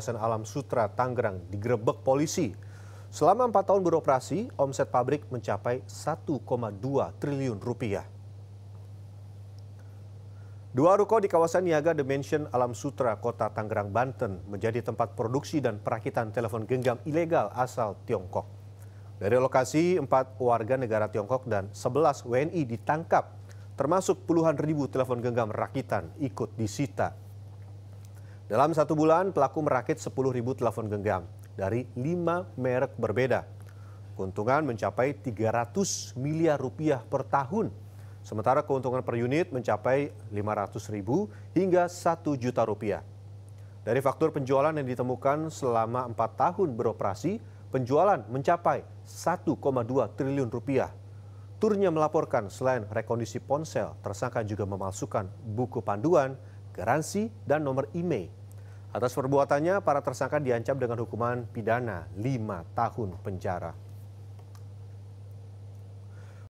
kawasan Alam Sutra, Tangerang digerebek polisi. Selama empat tahun beroperasi, omset pabrik mencapai 1,2 triliun rupiah. Dua ruko di kawasan Niaga Dimension Alam Sutra, Kota Tangerang, Banten menjadi tempat produksi dan perakitan telepon genggam ilegal asal Tiongkok. Dari lokasi, empat warga negara Tiongkok dan 11 WNI ditangkap, termasuk puluhan ribu telepon genggam rakitan ikut disita. Dalam satu bulan, pelaku merakit 10.000 telepon genggam dari lima merek berbeda. Keuntungan mencapai 300 miliar rupiah per tahun. Sementara keuntungan per unit mencapai 500 ribu hingga 1 juta rupiah. Dari faktur penjualan yang ditemukan selama 4 tahun beroperasi, penjualan mencapai 1,2 triliun rupiah. Turnya melaporkan selain rekondisi ponsel, tersangka juga memalsukan buku panduan, garansi, dan nomor IMEI Atas perbuatannya, para tersangka diancam dengan hukuman pidana 5 tahun penjara.